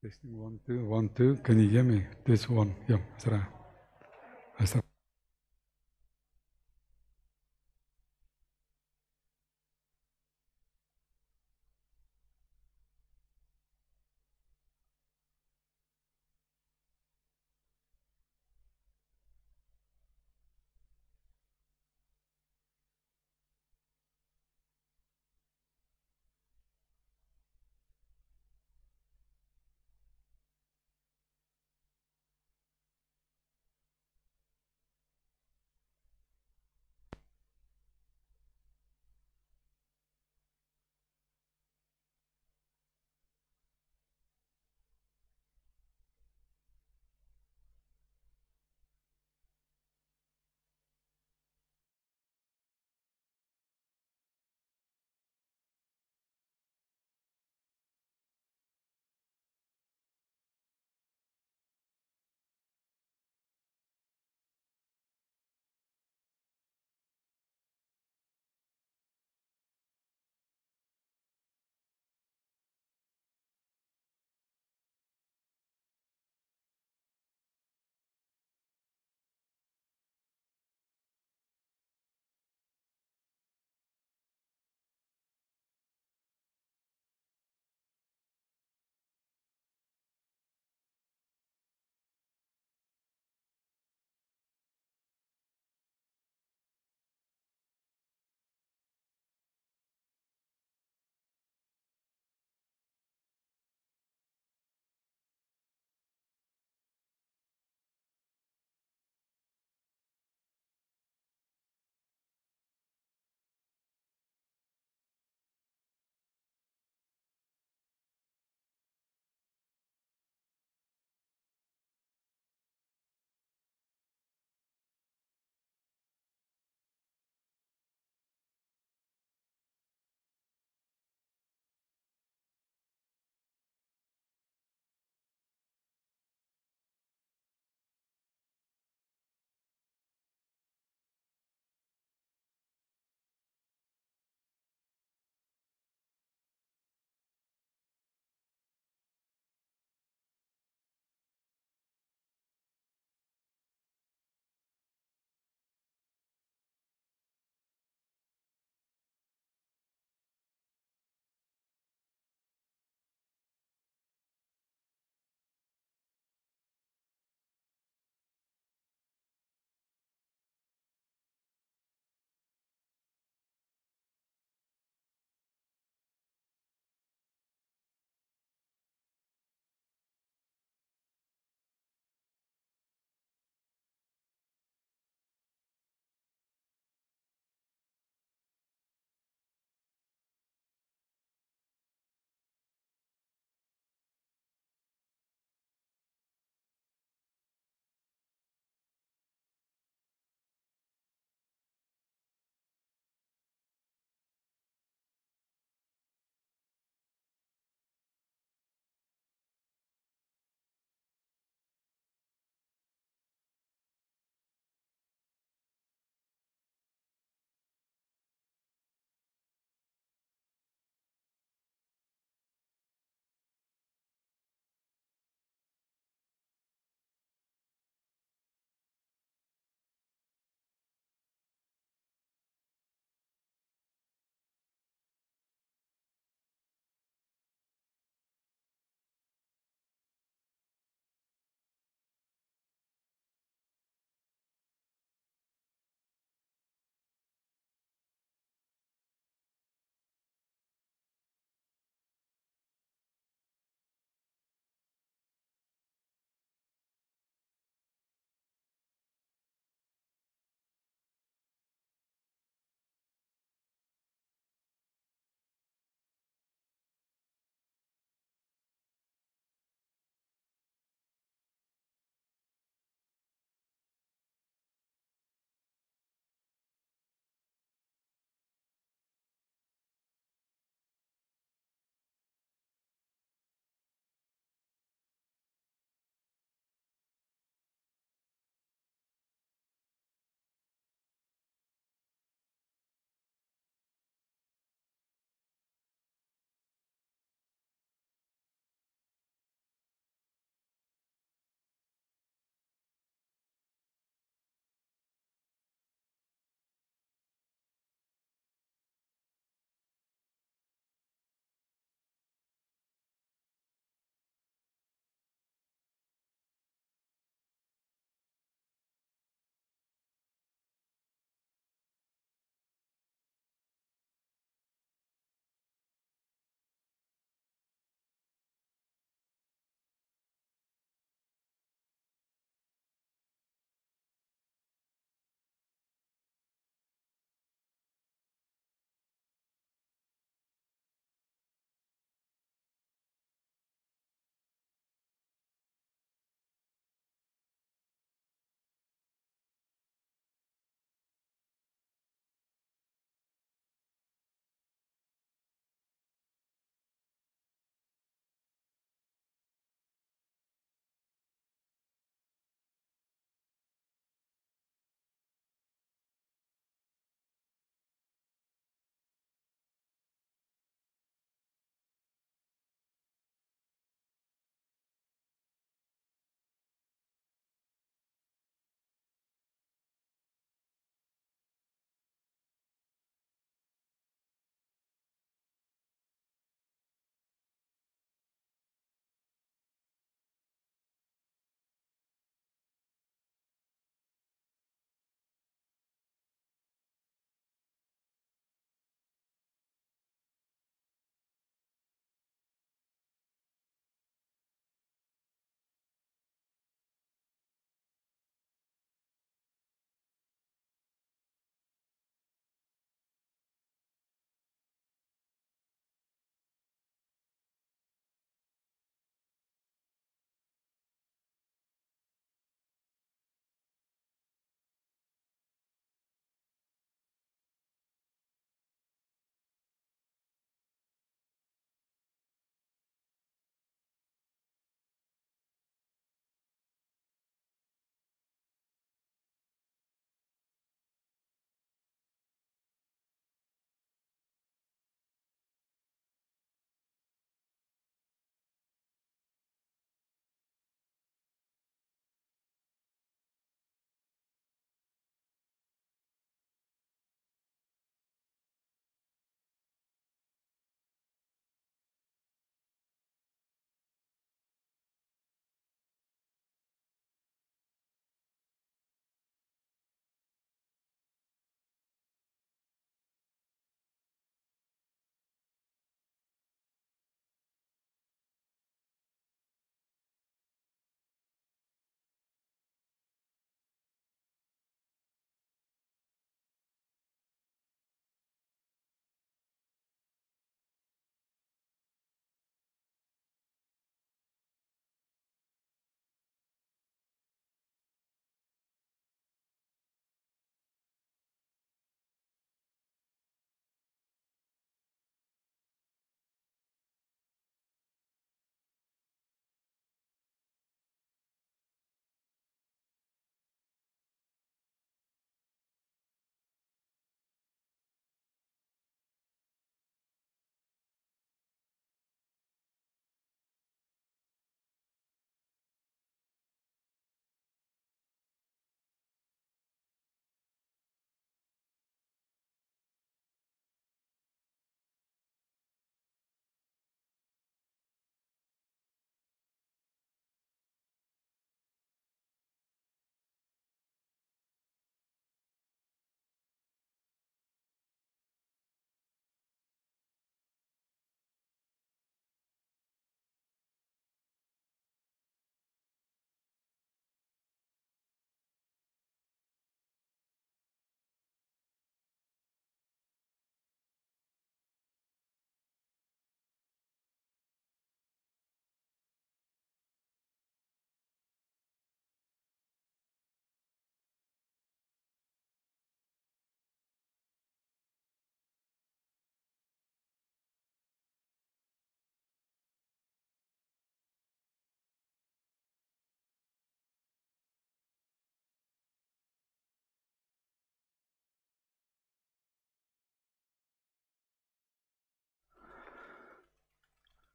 Testing one, two, one, two. Can you hear me? This one. Yeah, Sarah.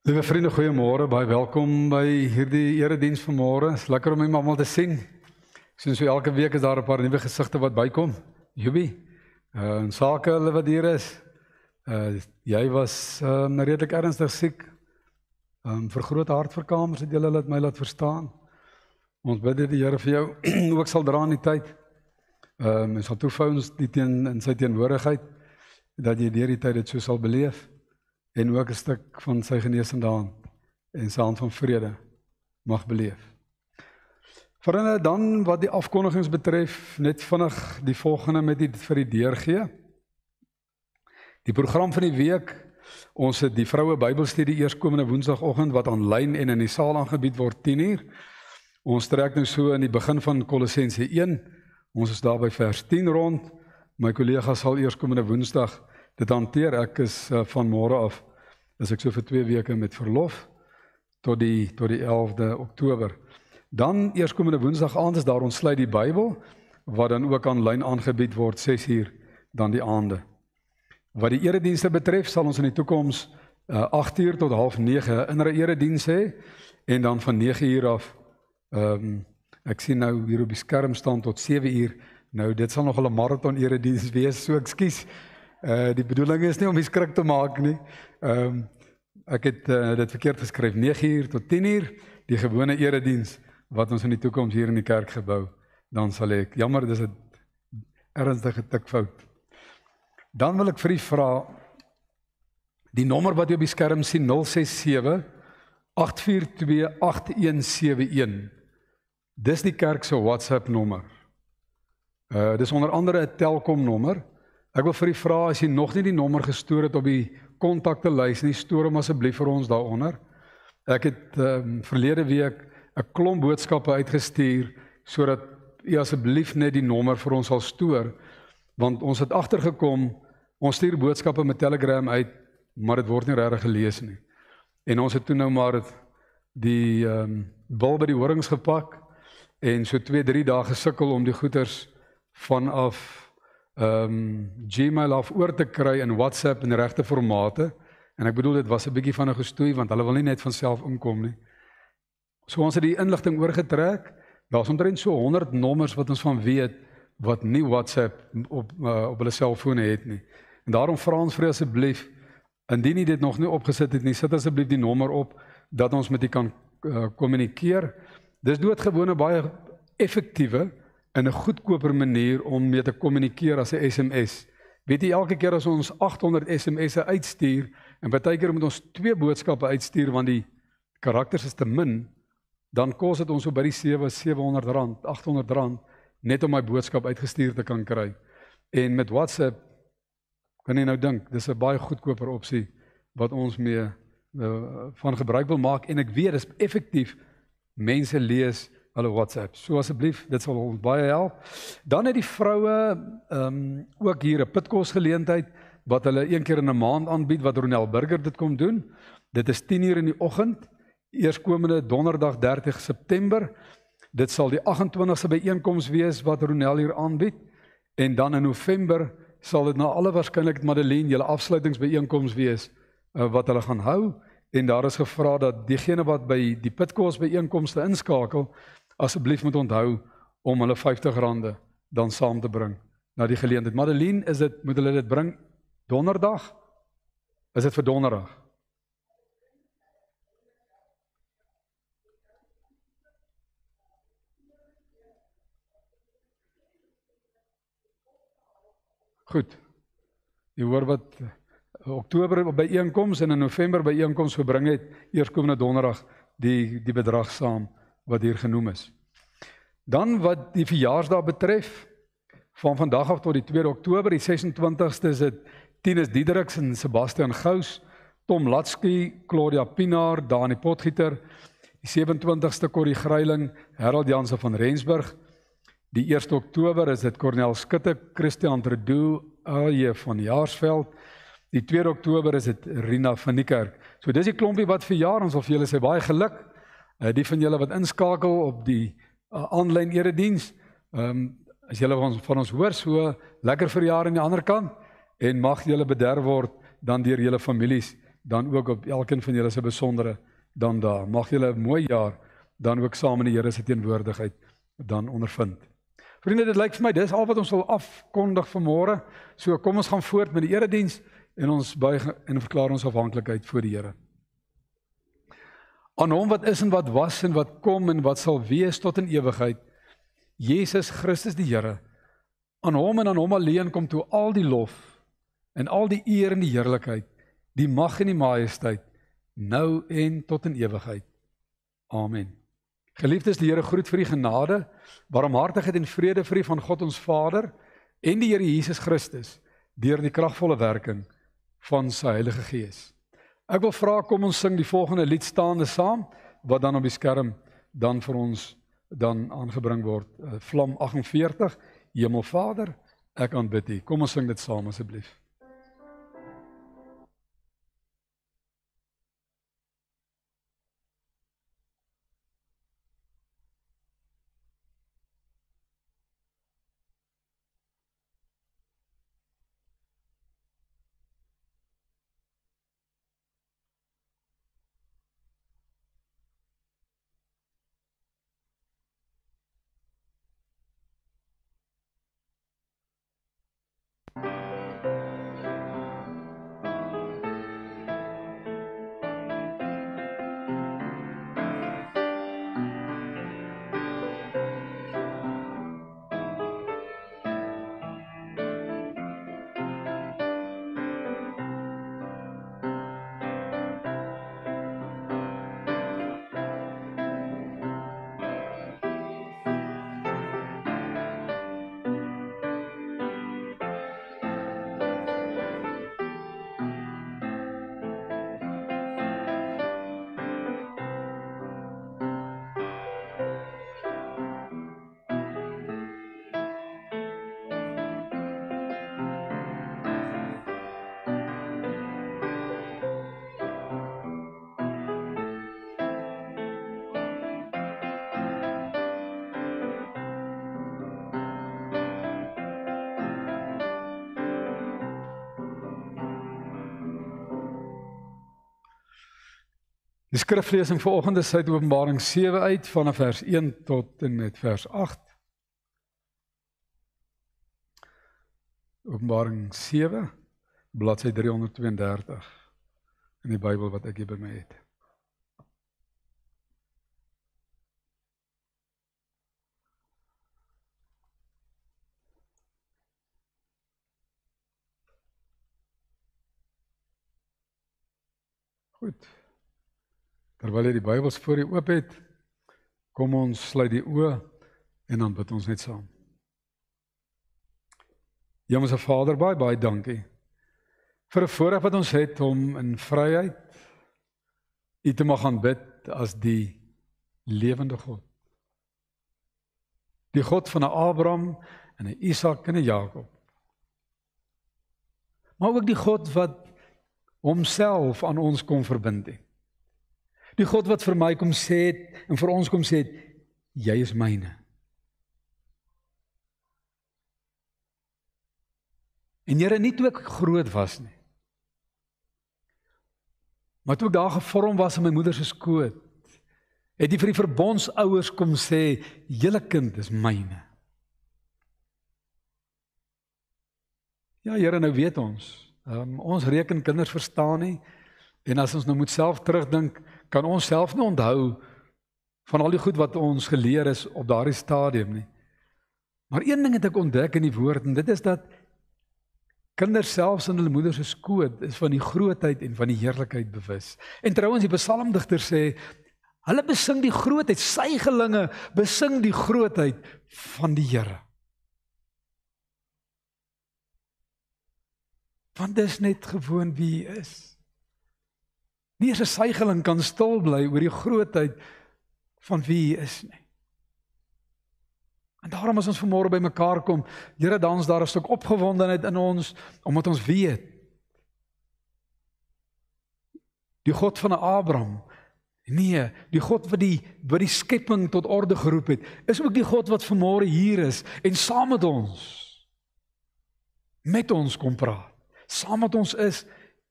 Liewe vriende, goeiemôre. Baie welkom by hierdie erediens vanmôre. Dit is lekker om julle almal te sien. Soos so elke week is daar 'n paar nuwe gesigte wat bykom. Jubi. Uh, eh, en sake hulle wat hier is. Uh jy was uh eh, redelik ernstig siek. Um vir groot hartverkamers het julle laat my laat verstaan. Ons bid dat die Here vir jou ook sal dra in die tyd. Um ehm, ons sal toefou ons die teen in sy teenwoordigheid dat jy deur die tyd dit so sal beleef en ook 'n stuk van sy genesing daarin en sy hand van vrede mag beleef. Vriende, dan wat die afkondigings betref, net vinnig die volgende met die vir die deur gee. Die program van die week, ons het die vroue Bybelstudie eerskomende Woensdagoggend wat aanlyn en in die saal aangebied word 10:00. Ons trek nou so in die begin van Kolossense 1. Ons is daar by vers 10 rond. My kollega sal eerskomende Woensdag dit hanteer ek is uh, van môre af is ek so vir 2 weke met verlof tot die tot die 11de Oktober. Dan eerskomende Woensdag aand is daar ontsluit die Bybel wat dan ook aanlyn aangebied word 6uur dan die aande. Wat die eredienste betref sal ons in die toekoms uh, eh, 8uur tot 9:30 in 'n erediens hê en dan van 9uur af ehm um, ek sien nou hier op die skerm staan tot 7uur. Nou dit sal nog 'n marathon erediens wees, so ekskuus. Uh die bedoeling is nie om skrik te maak nie. Ehm um, ek het uh, dit verkeerd geskryf. 9:00 tot 10:00 die gewone erediens wat ons in die toekoms hier in die kerk gebou. Dan sal ek jammer dis 'n ernstige tikfout. Dan wil ek vir u vra die nommer wat jy op die skerm sien 067 842 8171. Dis die kerk se WhatsApp nommer. Uh dis onder andere 'n Telkom nommer. Ek wil vir u vra as u nog nie die nommer gestoor het op die kontakte lys nie, stoor hom asseblief vir ons daaronder. Ek het um, verlede week 'n klomp boodskappe uitgestuur sodat u asseblief net die nommer vir ons sal stoor want ons het agtergekom ons stuur boodskappe met Telegram uit maar dit word nie regtig gelees nie. En ons het toe nou maar die ehm um, bil by die horings gepak en so 2-3 dae gesukkel om die goeders vanaf ehm um, Gmail af oor te kry in WhatsApp in regte formate. En ek bedoel dit was 'n bietjie van 'n gestoei want hulle wil nie net van self inkom nie. So ons het die inligting oorgetrek. Daar's omtrent so 100 nommers wat ons van weet wat nie WhatsApp op uh, op hulle selfone het nie. En daarom vra ons vir asseblief indien jy dit nog nie opgesit het nie, sit asseblief die nommer op dat ons met u kan eh, kommunikeer. Uh, Dis doodgewone baie effektiewe in 'n goedkoper manier om mee te kommunikeer as 'n SMS. Weet jy elke keer as ons 800 SMS'e uitstuur en baie keer moet ons twee boodskappe uitstuur want die karakters is te min, dan kos dit ons so by die 7700 rand, 800 rand net om my boodskap uitgestuur te kan kry. En met WhatsApp kan jy nou dink, dis 'n baie goedkoper opsie wat ons mee uh, van gebruik wil maak en ek weet dis effektief. Mense lees hulle WhatsApp. So asseblief, dit sal ons baie help. Dan het die vroue ehm um, ook hier 'n pitkos geleentheid wat hulle een keer in 'n maand aanbied wat Ronel Burger dit kom doen. Dit is 10:00 in die oggend, eerskomende donderdag 30 September. Dit sal die 28ste byeenkoms wees wat Ronel hier aanbied en dan in November sal dit na alle waarskynlikheid Madeleine julle afsluitingsbyeenkoms wees eh, wat hulle gaan hou en daar is gevra dat diegene wat by die pitkos byeenkomste inskakel asseblief moet onthou om hulle R50 dan saam te bring na die geleentheid. Madeline, is dit moet hulle dit bring donderdag? Is dit vir donderdag? Goed. Jy hoor wat Oktober by einkoms en in November by einkoms gebring het, eerskomende donderdag die die bedrag saam wat hier genoem is. Dan wat die verjaarsdag betref, van vandag af tot die 2 Oktober, die 26ste is dit Tinus Diedriks en Sebastian Gous, Tom Latsky, Claudia Pinaar, Dani Potgieter, die 27ste Corrie Gryiling, Harold Jansen van Rensburg. Die 1 Oktober is dit Cornel Skutte, Christian Redoe, Alje van Jaarsveld. Die 2 Oktober is dit Rina van Niekerk. So dis die klompie wat verjaar ons of julle sê baie geluk. Uh, die van julle wat inskakel op die aanlyn eh, uh, erediens, ehm um, as julle van ons van ons hoor so lekker verjaar aan die ander kant en mag julle bederf word dan deur julle families, dan ook op elkeen van julle se besondere dan daar. Mag julle 'n mooi jaar dan ook saam in die Here se teenwoordigheid dan ondervind. Vriende, dit lyk vir my dis al wat ons wil afkondig vanmôre. So kom ons gaan voort met die erediens en ons buig en verklaar ons afhanklikheid voor die Here aan hom wat is en wat was en wat kom en wat sal wees tot in ewigheid. Jesus Christus die Here. Aan hom en aan hom alleen kom toe al die lof en al die eer en die heerlikheid, die mag en die majesteit nou en tot in ewigheid. Amen. Geliefdes, die Here groet vir u genade, barmhartigheid en vrede vir u van God ons Vader en die Here Jesus Christus deur die kragvolle werking van sy Heilige Gees. Ek wil vra kom ons sing die volgende lied staande saam wat dan op die skerm dan vir ons dan aangebring word. Eh, Vlam 48 Hemelvader, ek aanbid U. Kom ons sing dit saam asseblief. Die skriflesing vir oggend is uit Openbaring 7 uit vanaf vers 1 tot en met vers 8. Openbaring 7 bladsy 332 in die Bybel wat ek hier by my het. Goed. Terwyl jy die Bybels voor jou oop het, kom ons sluit die oë en dan bid ons net saam. Hemelse Vader, baie baie dankie vir 'n voorreg wat ons het om in vryheid U te mag aanbid as die lewende God. Die God van Abraham en Isak en Jakob. Maar ook die God wat homself aan ons kom verbind het. Die God wat vir my kom sê het en vir ons kom sê het, jy is myne. En Here nie toe ek groot was nie. Maar toe ek daar gevorm was in my moeder se skoot, het hy vir die verbondsouers kom sê, "Julle kind is myne." Ja, Here, nou weet ons. Um, ons reken kinders verstaan nie. En as ons nou moet self terugdink, kan ons self nie onthou van al die goed wat ons geleer is op daardie stadium nie. Maar een ding het ek ontdek in die woord en dit is dat kinders selfs in hulle moeders se skoot is van die grootheid en van die heerlikheid bewus. En trouens die psalmdigter sê hulle besing die grootheid, sy gelinge besing die grootheid van die Here. Want dit is net gewoon wie hy is. Nie eens 'n suigeling kan stil bly oor die grootheid van wie hy is nie. En daarom as ons vanmôre bymekaar kom, Here, dan is daar 'n stuk opgewondenheid in ons omdat ons weet die God van Abraham Nee, die God wat die wat die skepping tot orde geroep het, is ook die God wat vanmôre hier is en saam met ons met ons kom praat. Saam met ons is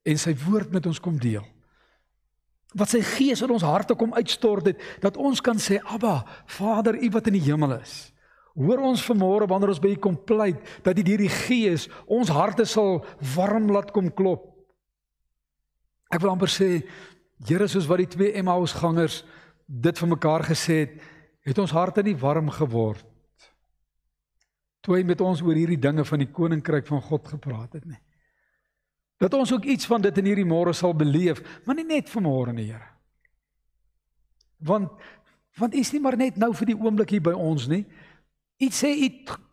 en sy woord met ons kom deel wat sy gees in ons harte kom uitstort het dat ons kan sê Abba Vader U wat in die hemel is. Hoor ons vanmôre wanneer ons by U kom pleit dat U deur die gees ons harte sal warm laat kom klop. Ek wil amper sê Here soos wat die twee Emmaus gangers dit vir mekaar gesê het, het ons harte nie warm geword toe hy met ons oor hierdie dinge van die koninkryk van God gepraat het nie dat ons ook iets van dit in hierdie môre sal beleef, maar nie net vir môre nie, Here. Want want is nie maar net nou vir die oomblik hier by ons nie. Iets sê u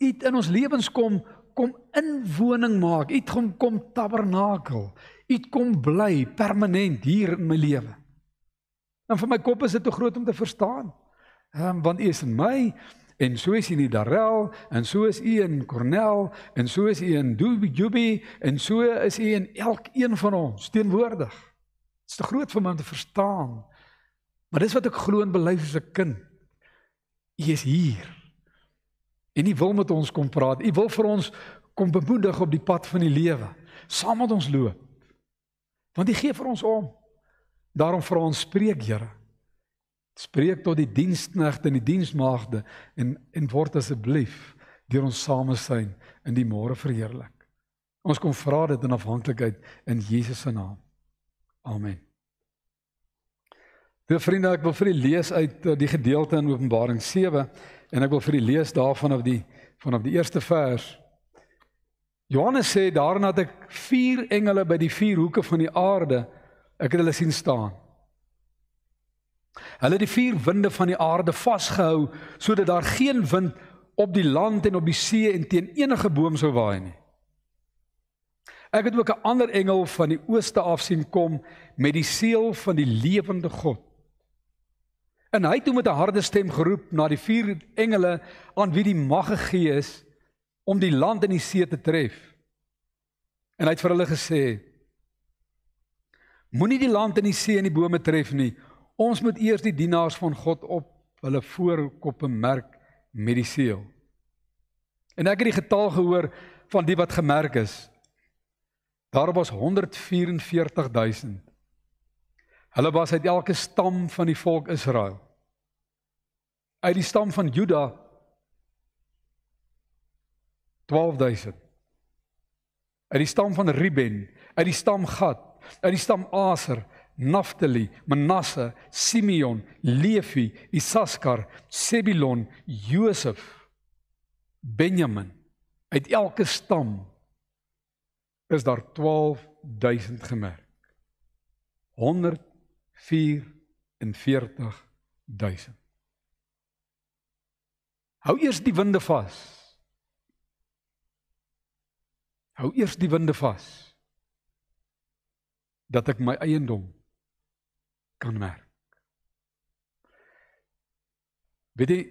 u in ons lewens kom kom inwoning maak. U kom kom tabernakel. U kom bly permanent hier in my lewe. En vir my kop is dit te groot om te verstaan. Ehm um, want u is in my en so is in die Darel en so is u in Cornell en so is u in Dubi en so is u in elkeen van ons teenwoordig. Dit is te groot vir my om te verstaan. Maar dis wat ek glo en belyf as 'n kind. U is hier. En u wil met ons kom praat. U wil vir ons kom bemoedig op die pad van die lewe, saam met ons loop. Want u gee vir ons om. Daarom vra ons spreek, Here spreek tot die diensknegte en die diensmaagde en en word asseblief deur ons same syn in die môre verheerlik. Ons kom vra dit in afhanklikheid in Jesus se naam. Amen. Liewe ja, vriende, ek wil vir u lees uit eh, die gedeelte in Openbaring 7 en ek wil vir u lees daarvan af die vanaf die eerste vers. Johannes sê daarna dat ek vier engele by die vier hoeke van die aarde ek het hulle sien staan. Hulle het die vier winde van die aarde vasgehou sodat daar geen wind op die land en op die see en teen enige boom sou waai nie. Ek het ook 'n ander engel van die ooste af sien kom met die seël van die lewende God. En hy het toe met 'n harde stem geroep na die vier engele aan wie die mag gegee is om die land en die see te tref. En hy het vir hulle gesê: Moenie die land en die see en die bome tref nie Ons moet eers die dienaars van God op hulle voorkoppe merk met die seël. En ek het die getal gehoor van die wat gemerk is. Daar was 144000. Hulle was uit elke stam van die volk Israel. Uit die stam van Juda 12000. Uit die stam van Ruben, uit die stam Gad, uit die stam Aser 12000 Naftali, Manasse, Simeon, Levi, Issaskar, Zebulon, Josef, Benjamin. Uit elke stam is daar 12000 gemerk. 144000. Hou eers die winde vas. Hou eers die winde vas dat ek my eiendom kan werk. Weet jy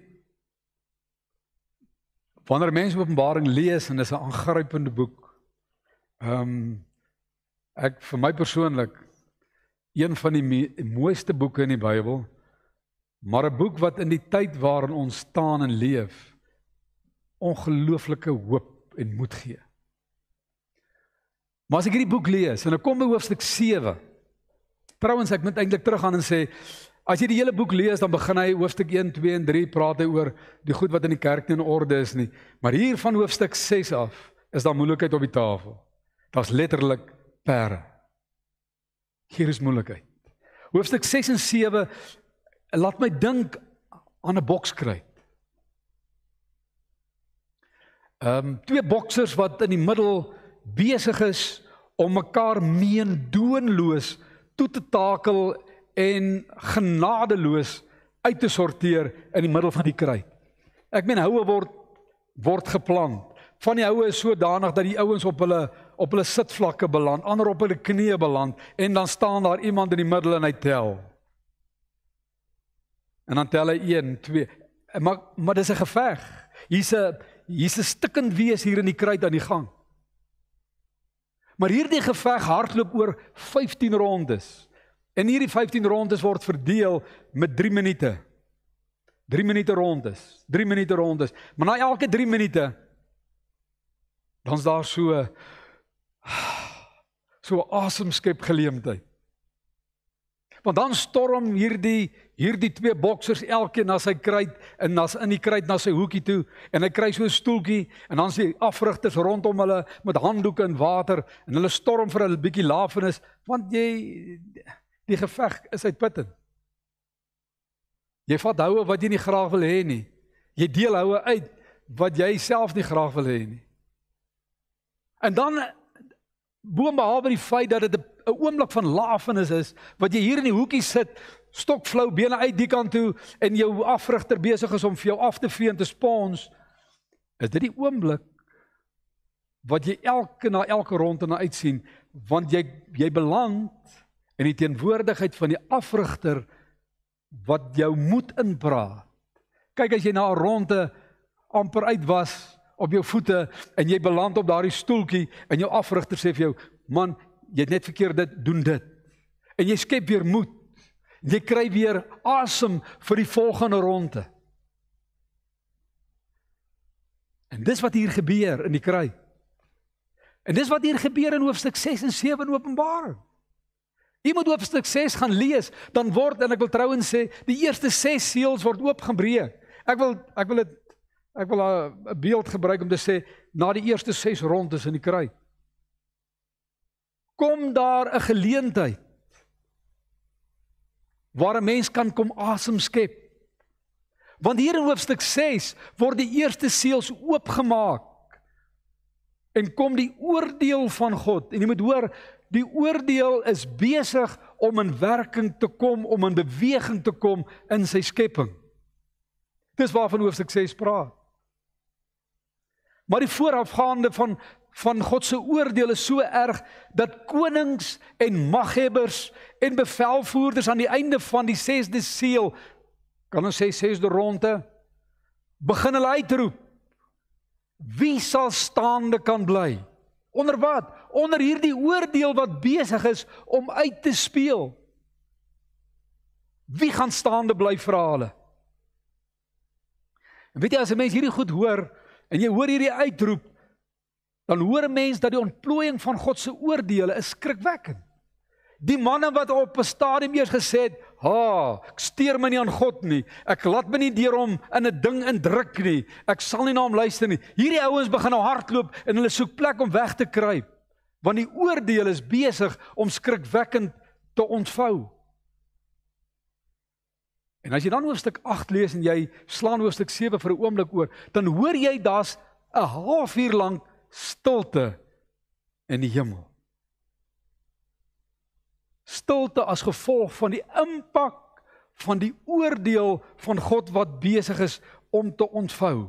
wanneer mense Openbaring lees en dis 'n aangrypende boek. Ehm um, ek vir my persoonlik een van die mooiste boeke in die Bybel. Maar 'n boek wat in die tyd waarin ons staan en leef ongelooflike hoop en moed gee. Maar as ek hierdie boek lees en ek kom by hoofstuk Trouwens ek moet eintlik teruggaan en sê as jy die hele boek lees dan begin hy hoofstuk 1, 2 en 3 praat hy oor die goed wat in die kerk nie in orde is nie. Maar hier van hoofstuk 6 af is daar moeilikheid op die tafel. Daar's letterlik pere. Hier is moeilikheid. Hoofstuk 6 en 7 laat my dink aan 'n bokskryd. Ehm um, twee boksers wat in die middel besig is om mekaar meendoenloos toe te takel en genadeloos uit te sorteer in die middel van die kry. Ek meen houe word word geplant. Van die houe is sodanig dat die ouens op hulle op hulle sitvlakke beland, ander op hulle knieë beland en dan staan daar iemand in die middel en hy tel. En dan tel hy 1, 2. Maar maar dis 'n geveg. Hier's 'n hier's 'n stikkend wees hier in die kruit aan die gang. Maar hierdie geveg hardloop oor 15 rondes. En hierdie 15 rondes word verdeel met 3 minute. 3 minute rondes, 3 minute rondes. Maar na elke 3 minute dan's daar so so 'n asemskep geleentheid. Want dan storm hierdie hierdie twee boksers elkeen na sy kruit en na in die kruit na sy hoekie toe en hy kry so 'n stoeltjie en dan sien afrigters rondom hulle met handdoeke en water en hulle storm vir 'n bietjie lafenis want jy die geveg is uitputtend. Jy vat houe wat jy nie graag wil hê nie. Jy deel houe uit wat jy self nie graag wil hê nie. En dan bo behalwe die feit dat dit 'n 'n oomblik van laafenis is wat jy hier in die hoekie sit, stokflou bene uit die kant toe en jou afrigter besig is om vir jou af te vee en te spons, is dit die oomblik wat jy elke na elke rondte na uitsien want jy jy beland in die teenwoordigheid van die afrigter wat jou moed inbra. Kyk as jy na 'n ronde amper uit was op jou voete en jy beland op daardie stoeltjie en jou afrigter sê vir jou man jy het net verkeerd dit doen dit. En jy skep weer moed. Jy kry weer asem vir die volgende ronde. En dis wat hier gebeur in die kry. En dis wat hier gebeur in hoofstuk 6 en 7 in Openbaring. Iemand hoofstuk 6 gaan lees, dan word en ek wil trouens sê, die eerste 6 seels word oopgebreek. Ek wil ek wil dit ek wil uh, 'n beeld gebruik om te sê na die eerste 6 rondes in die kry kom daar 'n geleentheid waar 'n mens kan kom asem skep. Want hier in hoofstuk 6 word die eerste seels oopgemaak en kom die oordeel van God. En jy moet hoor, die oordeel is besig om in werking te kom, om in beweging te kom in sy skepping. Dis waarvan hoofstuk 6 praat. Maar die voorafgaande van van God se oordeel is so erg dat konings en maghebbers en bevelvoerders aan die einde van die 6de seël kan ons sê 6de ronde begin hulle uitroep wie sal staande kan bly onder wat onder hierdie oordeel wat besig is om uit te speel wie gaan staande bly vra hulle en weet jy as 'n mens hierdie goed hoor en jy hoor hierdie uitroep dan hoor 'n mens dat die ontplooiing van God se oordeele is skrikwekkend. Die manne wat op 'n stadium eers gesê het, "Ha, ek steur my nie aan God nie. Ek laat my nie deur hom in 'n ding indruk nie. Ek sal nie na hom luister nie." Hierdie ouens begin nou hardloop en hulle soek plek om weg te kruip, want die oordeel is besig om skrikwekkend te ontvou. En as jy dan hoofstuk 8 lees en jy slaan hoofstuk 7 vir 'n oomblik oor, dan hoor jy daar's 'n halfuur lank stilte in die hemel. Stilte as gevolg van die impak van die oordeel van God wat besig is om te ontvou.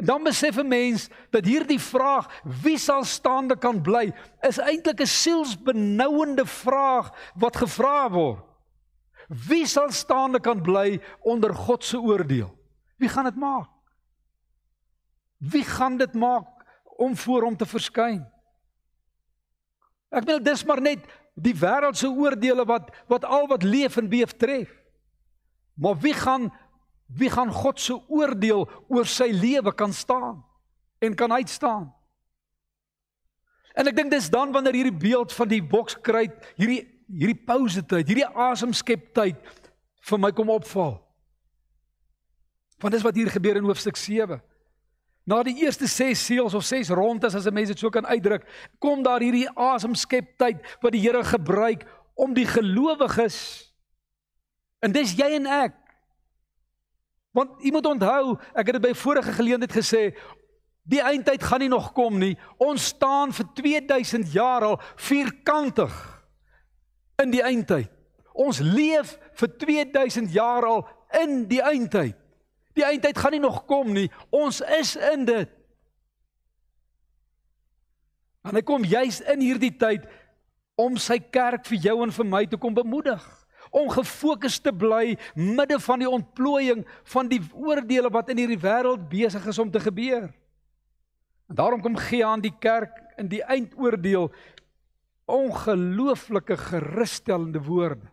En dan besef 'n mens dat hierdie vraag wie sal staande kan bly is eintlik 'n sielsbenouende vraag wat gevra word. Wie sal staande kan bly onder God se oordeel? Wie gaan dit maak? Wie gaan dit maak om voor hom te verskyn? Ek bedoel dis maar net die wêreldse oordeele wat wat al wat leef en beef tref. Maar wie gaan wie gaan God se oordeel oor sy lewe kan staan en kan uitstaan? En ek dink dis dan wanneer hierdie beeld van die bokskruit, hierdie hierdie pause tyd, hierdie asemskep tyd vir my kom opval. Want dis wat hier gebeur in hoofstuk 7. Na die eerste 6 seels of 6 rondes as 'n mens dit so kan uitdruk, kom daar hierdie asemskep tyd wat die Here gebruik om die gelowiges en dis jy en ek. Want jy moet onthou, ek het dit by vorige geleentheid gesê, die eindtyd gaan nie nog kom nie. Ons staan vir 2000 jaar al vierkantig in die eindtyd. Ons leef vir 2000 jaar al in die eindtyd. Die eindtyd gaan nie nog kom nie. Ons is in dit. En hy kom juis in hierdie tyd om sy kerk vir jou en vir my te kom bemoedig om gefokus te bly midde van die ontplooiing van die oordeele wat in hierdie wêreld besig is om te gebeur. En daarom kom gee aan die kerk in die eindoordeel ongelooflike gerusstellende woorde.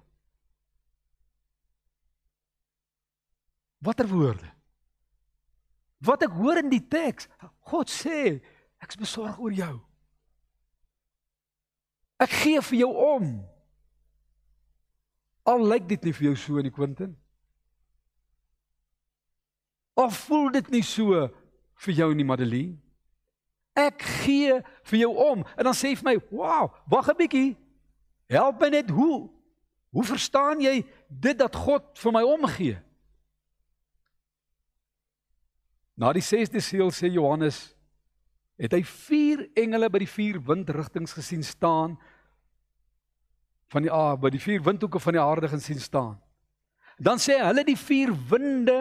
Watter woorde? Wat ek hoor in die teks, God sê, ek is besorg oor jou. Ek gee vir jou om. Al lyk dit nie vir jou so in die kwinten. Of voel dit nie so vir jou nie, Madeline? Ek gee vir jou om en dan sê hy vir my, "Wow, wag 'n bietjie. Help my net hoe. Hoe verstaan jy dit dat God vir my omgee?" Na die sesde seël sê Johannes het hy vier engele by die vier windrigtinge gesien staan van die aarde by die vier windhoeke van die aarde gesien staan. Dan sê hulle die vier winde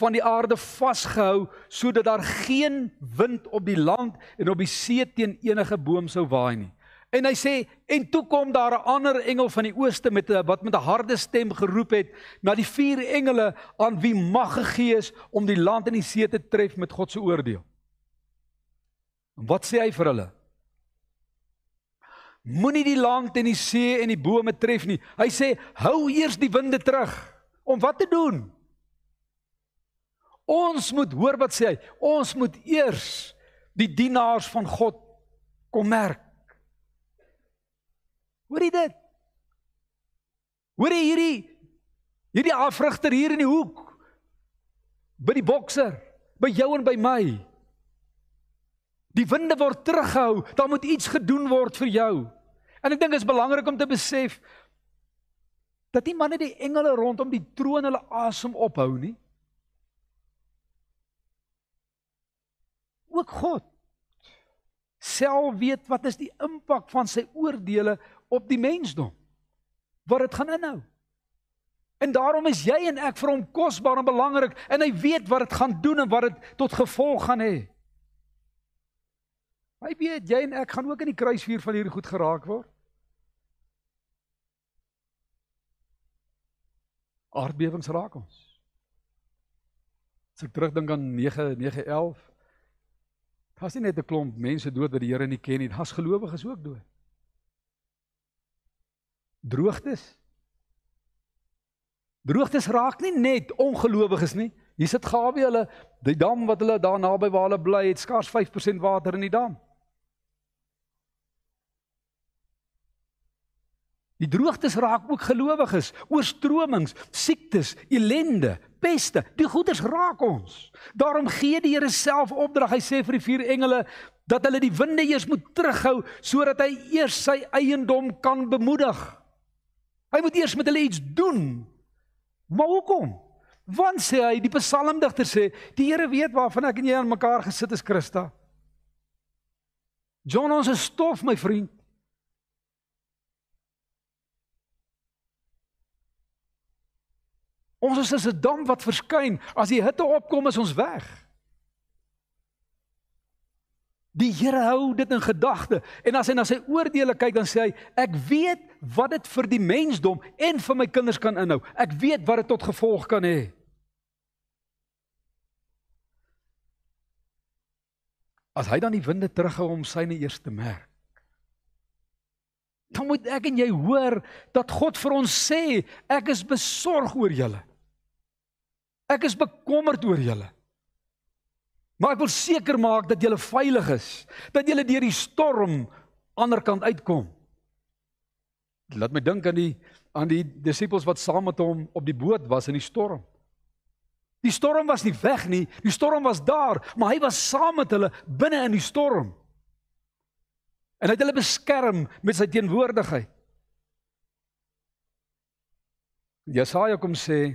van die aarde vasgehou sodat daar geen wind op die land en op die see teen enige boom sou waai nie. En hy sê en toe kom daar 'n ander engel van die ooste met 'n wat met 'n harde stem geroep het na die vier engele aan wie mag gegee is om die land en die see te tref met God se oordeel. En wat sê hy vir hulle? Moenie die land en die see en die bome tref nie. Hy sê hou eers die winde terug. Om wat te doen? Ons moet hoor wat sê hy. Ons moet eers die dienaars van God kom merk. Hoor jy dit? Hoor jy hierdie hierdie afrigter hier in die hoek by die bokser, by jou en by my? Die winde word teruggehou, daar moet iets gedoen word vir jou. En ek dink dit is belangrik om te besef dat die manne die engele rondom die troon hulle asem ophou nie. Ook God self weet wat is die impak van sy oordeele op die mensdom wat dit gaan inhou. En daarom is jy en ek vir hom kosbaar en belangrik en hy weet wat dit gaan doen en wat dit tot gevolg gaan hê. Hy weet jy en ek gaan ook in die kruisvuur van hierdie goed geraak word. Aardbewings raak ons. As ek terugdink aan 9 9/11, was nie net 'n klomp mense dood wat die Here nie ken nie, daar's gelowiges ook dood droogtes. Droogtes raak nie net ongelowiges nie. Hier sit Gawie hulle die dam wat hulle daar naby waar hulle bly het skaars 5% water in die dam. Die droogtes raak ook gelowiges, oorstromings, siektes, elende, peste, die goeders raak ons. Daarom gee die Here self opdrag. Hy sê vir die vier engele dat hulle die winde eers moet terughou sodat hy eers sy eiendom kan bemoedig. Hy moet eers met hulle iets doen. Maar hoekom? Want sê hy, die psalmdigter sê, die Here weet waarvan ek en jy aan mekaar gesit is, Christa. John ons is stof, my vriend. Ons is soos 'n damp wat verskyn, as die hitte opkom is ons weg. Die Here hou dit in gedagte en as hy na sy oordeele kyk dan sê hy ek weet wat dit vir die mensdom en vir my kinders kan inhou. Ek weet wat dit tot gevolg kan hê. As hy dan die winde terughou om syne eers te merk. Dan moet ek en jy hoor dat God vir ons sê ek is besorg oor julle. Ek is bekommerd oor julle. Maar ek wil seker maak dat jy veilig is, dat jy deur die storm ander kant uitkom. Laat my dink aan die aan die disippels wat saam met hom op die boot was in die storm. Die storm was nie weg nie, die storm was daar, maar hy was saam met hulle binne in die storm. En hy het hulle beskerm met sy teenwoordigheid. Jesaja kom sê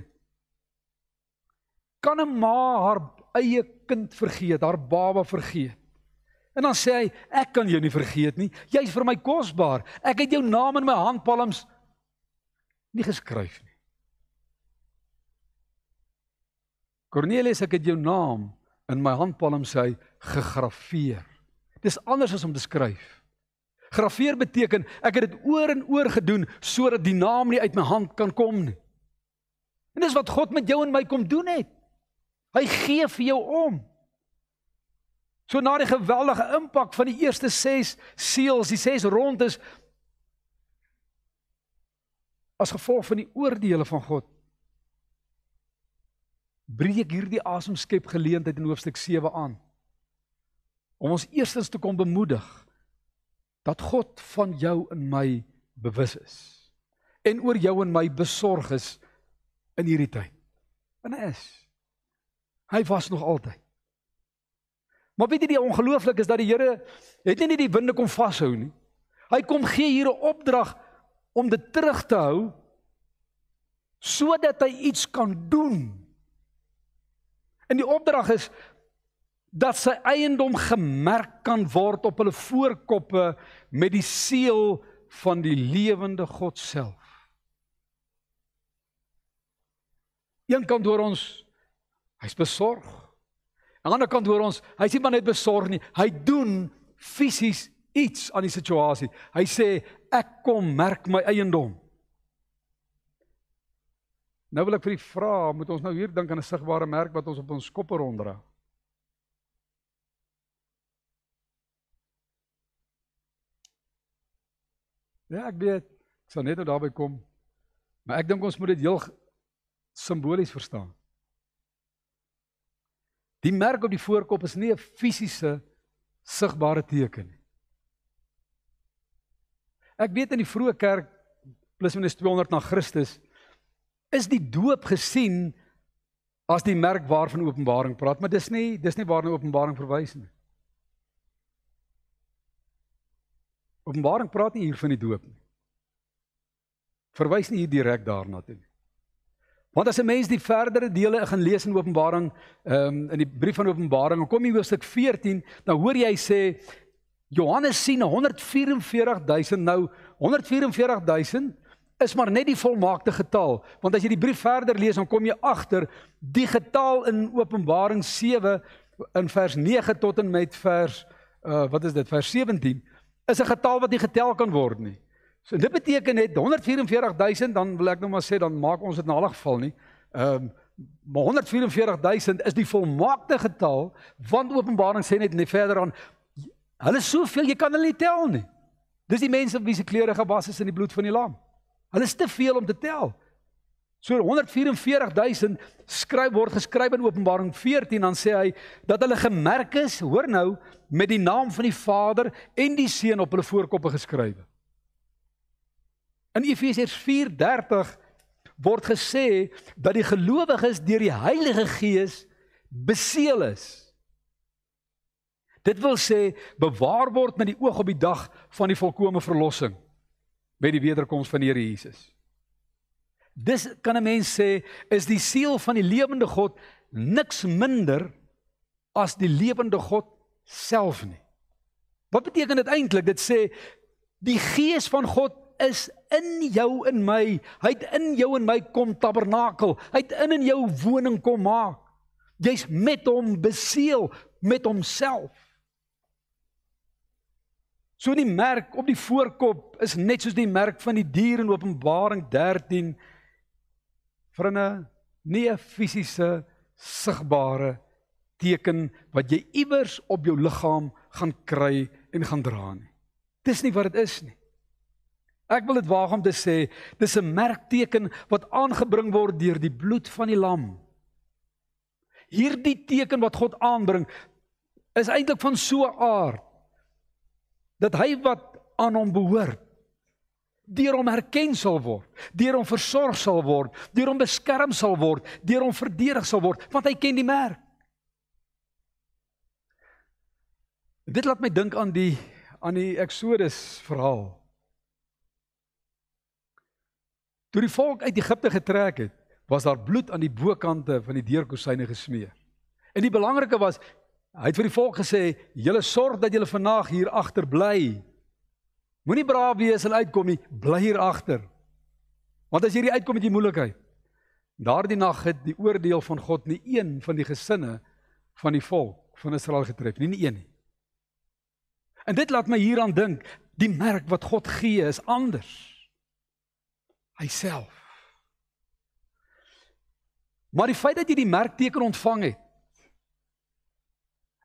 kan 'n ma haar eie kind vergeet, haar baba vergeet. En dan sê hy, ek kan jou nie vergeet nie. Jy's vir my kosbaar. Ek het jou naam in my handpalms nie geskryf nie. Cornelius, ek het jou naam in my handpalms hy gegrafieer. Dis anders as om te skryf. Grafieer beteken ek het dit oor en oor gedoen sodat die naam nie uit my hand kan kom nie. En dis wat God met jou en my kom doen het. Hy gee vir jou om. So na die geweldige impak van die eerste 6 seels, die 6 rondes as gevolg van die oordeele van God. Breek hierdie asemskep geleentheid in hoofstuk 7 aan. Om ons eerstens te kom bemoedig dat God van jou en my bewus is en oor jou en my besorg is in hierdie tyd. En hy is Hy was nog altyd. Maar weet jy die ongelooflik is dat die Here het nie net die winde kom vashou nie. Hy kom gee hier 'n opdrag om dit terug te hou sodat hy iets kan doen. En die opdrag is dat sy eiendom gemerk kan word op hulle voorkoppe met die seël van die lewende God self. Een kant hoor ons Hy's besorg. Aan die ander kant hoor ons, hy's nie maar net besorg nie. Hy doen fisies iets aan die situasie. Hy sê ek kom merk my eiendom. Nou wil ek vir u vra, moet ons nou hier dink aan 'n sigbare merk wat ons op ons koppe ronddra? Ja, ek weet, ek sal net nou daarby kom. Maar ek dink ons moet dit heel simbolies verstaan. Die merk op die voorkop is nie 'n fisiese sigbare teken nie. Ek weet in die vroeë kerk plus minus 200 na Christus is die doop gesien as die merk waarvan Openbaring praat, maar dis nie dis nie waarna Openbaring verwys nie. Openbaring praat nie hier van die doop nie. Verwys nie hier direk daarna toe nie. Want as 'n mens die verdere dele gaan lees in Openbaring, ehm um, in die brief van Openbaring, dan kom jy hoofstuk 14, dan hoor jy sê Johannes sien 144000 nou 144000 is maar net die volmaakte getal, want as jy die brief verder lees dan kom jy agter die getal in Openbaring 7 in vers 9 tot en met vers uh, wat is dit vers 17 is 'n getal wat nie getel kan word nie. So dit beteken net 144000 dan wil ek nou maar sê dan maak ons dit nalig geval nie. Ehm um, maar 144000 is die volmaakte getal want Openbaring sê net net verder aan hulle is soveel jy kan hulle nie tel nie. Dis die mense wie se kleure gewas is in die bloed van die lam. Hulle is te veel om te tel. So 144000 skryf word geskryf in Openbaring 14 dan sê hy dat hulle gemerk is, hoor nou, met die naam van die Vader en die Seun op hulle voorkoppe geskrywe. In Efesiërs 4:30 word gesê dat die gelowiges deur die Heilige Gees beseël is. Dit wil sê bewaar word met die oog op die dag van die volkomme verlossing by die wederkoms van die Here Jesus. Dis kan 'n mens sê is die siel van die lewende God niks minder as die lewende God self nie. Wat beteken dit eintlik? Dit sê die gees van God is in jou en my. Hy't in jou en my kom tabernakel. Hy't in in jou woning kom maak. Jy's met hom beseël met homself. So die merk op die voorkop is net soos die merk van die dier in Openbaring 13 vrinne nie 'n fisiese sigbare teken wat jy iewers op jou liggaam gaan kry en gaan dra nie. Dis nie wat dit is nie. Ek wil dit waag om te sê, dis 'n merkteken wat aangebring word deur die bloed van die lam. Hierdie teken wat God aanbring is eintlik van so 'n aard dat hy wat aan hom behoort deur hom herken sal word, deur hom versorg sal word, deur hom beskerm sal word, deur hom verdedig sal word, want hy ken die merk. Dit laat my dink aan die aan die Exodus verhaal. Toe die volk uit Egipte getrek het, was daar bloed aan die bokante van die deurkosyne gesmee. En die belangrike was, hy het vir die volk gesê, julle sorg dat julle vandag hier agter bly. Moenie braaf wees en uitkom nie, bly hier agter. Want as jy hier uitkom met die moeilikheid. Daardie nag het die oordeel van God nie een van die gesinne van die volk van Israel getref nie, nie een nie. En dit laat my hieraan dink, die merk wat God gee is anders hy self. Maar die feit dat jy die merkteken ontvang het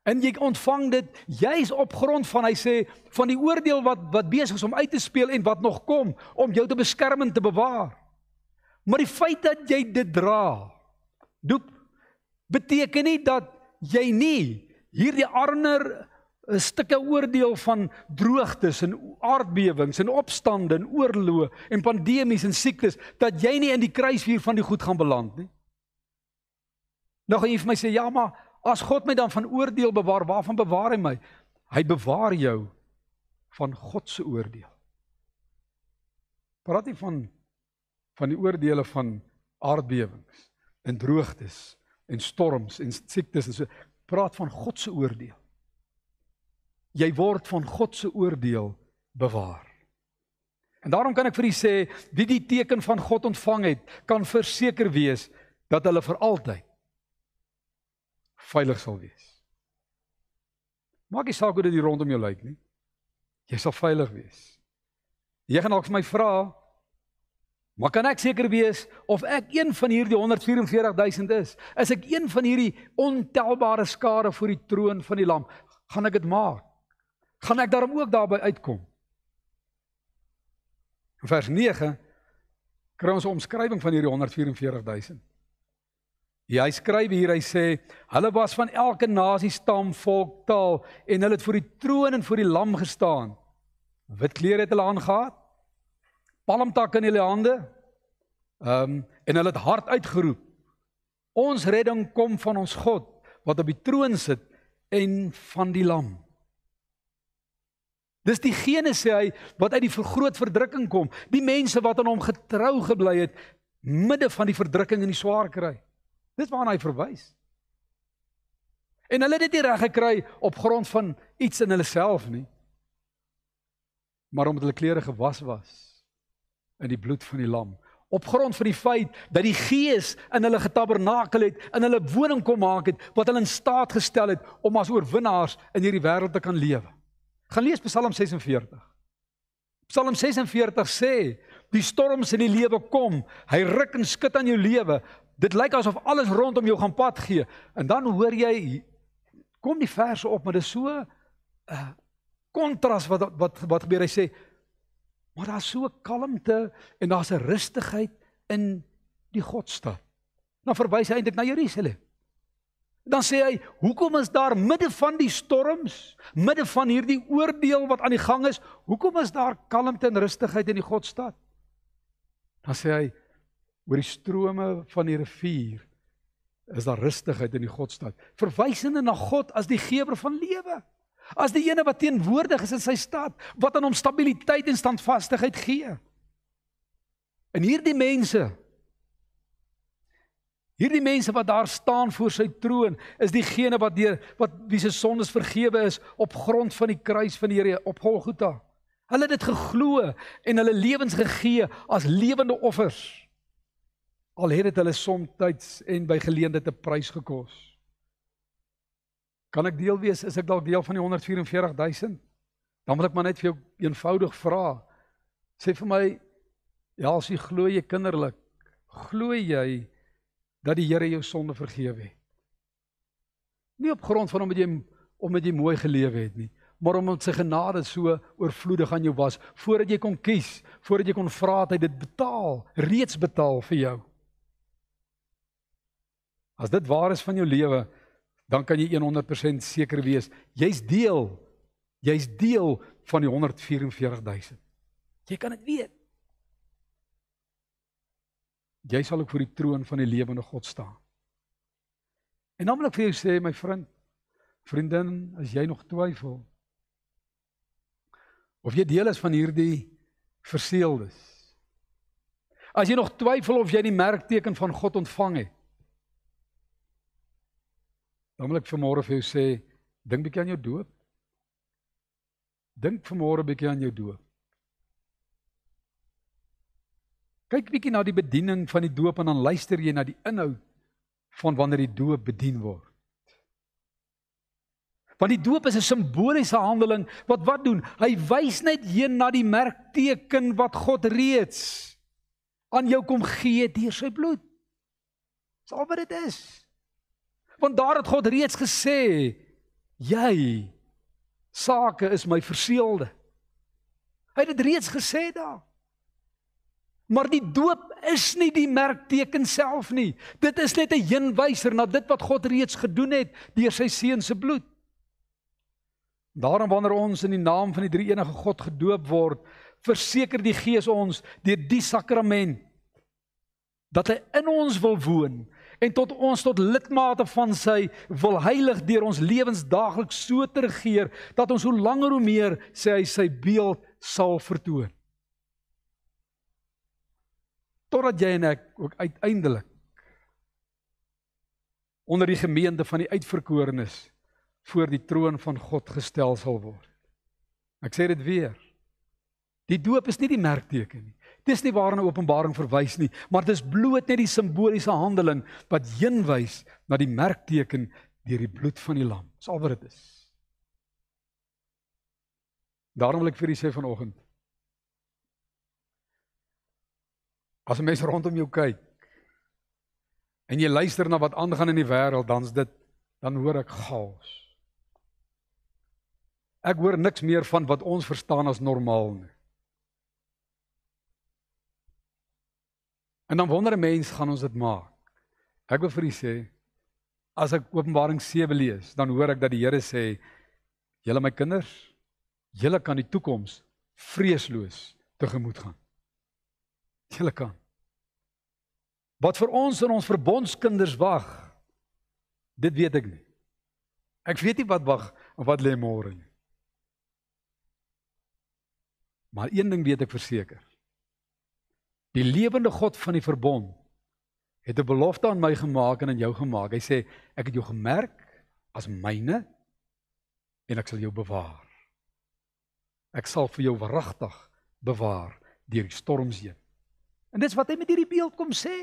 en jy ontvang dit juis op grond van hy sê van die oordeel wat wat besig is om uit te speel en wat nog kom om jou te beskerm en te bewaar. Maar die feit dat jy dit dra, doop beteken nie dat jy nie hierdie ander 'n stukke oordeel van droogtes en aardbewings en opstande en oorloë en pandemies en siektes dat jy nie in die kruisvuur van die goed gaan beland nie. Nog een vir my sê ja, maar as God my dan van oordeel bewaar, waarvan bewaar hy my? Hy bewaar jou van God se oordeel. Praat nie van van die oordeele van aardbewings en droogtes en storms en siektes en so praat van God se oordeel jy word van God se oordeel bewaar. En daarom kan ek vir u sê, wie die teken van God ontvang het, kan verseker wees dat hulle vir altyd veilig sal wees. Maak nie saak hoe dit rondom jou lyk nie. Jy sal veilig wees. Jy gaan dalk vir my vra, maar kan ek seker wees of ek een van hierdie 144000 is? As ek een van hierdie ontelbare skare voor die troon van die Lam, gaan ek dit maak? gaan ek daarom ook daarby uitkom. Vers 9 kry ons 'n omskrywing van hierdie 144.000. Ja, hy skryf hier, hy sê hulle was van elke nasie, stam, volk, taal en hulle het voor die troon en voor die lam gestaan. Wit klere het hulle aangetree. Palmtakke in hulle hande. Ehm um, en hulle het hard uitgeroep. Ons redding kom van ons God wat op die troon sit en van die lam. Dis die gene sê hy wat uit die vergroot verdrukking kom, die mense wat aan hom getrou gebly het midde van die verdrukking en die swaar kry. Dis waarna hy verwys. En hulle het dit nie reg gekry op grond van iets in hulle self nie. Maar omdat hulle klere gewas was in die bloed van die lam, op grond van die feit dat die Gees in hulle getabernakel het, in hulle woning kom maak het, wat hulle in staat gestel het om as oorwinnaars in hierdie wêreld te kan lewe gaan lees Psalm 46. Psalm 46 sê: "Die storms in die lewe kom, hy ruk en skud aan jou lewe. Dit lyk asof alles rondom jou gaan pad gee." En dan hoor jy kom die verse op, maar dit is so 'n eh, kontras wat wat wat gebeur. Hy sê: "Maar daar's so kalmte en daar's 'n rustigheid in die Godstad." Dan nou verwys hy eintlik na Jerusalem dan sê hy, hoekom is daar midde van die storms, midde van hierdie oordeel wat aan die gang is, hoekom is daar kalmte en rustigheid in die Godstad? Dan sê hy oor die strome van die rivier is daar rustigheid in die Godstad, verwysende na God as die gewer van lewe, as die ene wat teenwoordig is in sy stad, wat aan hom stabiliteit en standvastigheid gee. En hierdie mense Hierdie mense wat daar staan voor sy troon is diegene wat deur wat wie se sondes vergewe is op grond van die kruis van die Here op Golgotha. Hulle het dit geglo en hulle lewens gegee as lewende offers. Al het dit hulle soms en by geleende te prys gekos. Kan ek deel wees is ek dalk deel van die 144000? Dan wil ek maar net vir jou eenvoudig vra. Sê vir my ja as jy glo jy kinderlik, glo jy dat die Here jou sonde vergewe het. Nie op grond van omdat jy omdat jy mooi gelewe het nie, maar omdat sy genade so oorvloedig aan jou was voordat jy kon kies, voordat jy kon vra dat hy dit betaal, reeds betaal vir jou. As dit waar is van jou lewe, dan kan jy 100% seker wees, jy's deel. Jy's deel van die 144000. Jy kan dit weet jy sal ook voor die troon van die lewende God staan. En dan wil ek vir jou sê my vriend, vriendin, as jy nog twyfel of jy deel is van hierdie verseëldes. As jy nog twyfel of jy die merkteken van God ontvang het. Dan wil ek vanmôre vir jou sê, dink bietjie aan jou doop. Dink vanmôre bietjie aan jou doop. Kyk bietjie na die bediening van die doop en dan luister jy na die inhoud van wanneer die doop bedien word. Want die doop is 'n simboliese handeling wat wat doen? Hy wys net heen na die merkteken wat God reeds aan jou kom gee deur sy bloed. Dis al wat dit is. Want daar het God reeds gesê jy sake is my verseelde. Hy het dit reeds gesê daar. Maar die doop is nie die merkteken self nie. Dit is net 'n heenwyser na dit wat God reeds gedoen het deur sy seun se bloed. Daarom wanneer ons in die naam van die Drie-enige God gedoop word, verseker die Gees ons deur die sakrament dat hy in ons wil woon en tot ons tot lidmate van sy wil heilig deur ons lewens daagliks so te regeer dat ons hoe langer hoe meer sê hy sy beeld sal vertoon totdat jy en ek ook uiteindelik onder die gemeente van die uitverkorenes voor die troon van God gestel sal word. Ek sê dit weer. Die doop is nie die merkteken nie. Dis nie waarna Openbaring verwys nie, maar dis bloot net die simboliese handeling wat heenwys na die merkteken deur die bloed van die lam. Dis al wat dit is. Daarom wil ek vir julle sê vanoggend, As 'n mens rondom jou kyk en jy luister na wat aangaan in die wêreld, dan's dit dan hoor ek chaos. Ek hoor niks meer van wat ons verstaan as normaal nie. En dan wonder 'n mens, gaan ons dit maak? Ek wil vir u sê, as ek Openbaring 7 lees, dan hoor ek dat die Here sê, "Julle my kinders, julle kan die toekoms vreesloos tegemoet gaan." julle kan. Wat vir ons en ons verbondskinders wag, dit weet ek nie. Ek weet nie wat wag of wat lê môre nie. Maar een ding weet ek verseker. Die lewende God van die verbond het 'n belofte aan my gemaak en aan jou gemaak. Hy sê ek het jou gemerk as myne en ek sal jou bewaar. Ek sal vir jou wragtig bewaar deur die stormsee En dis wat hy met hierdie beeld kom sê.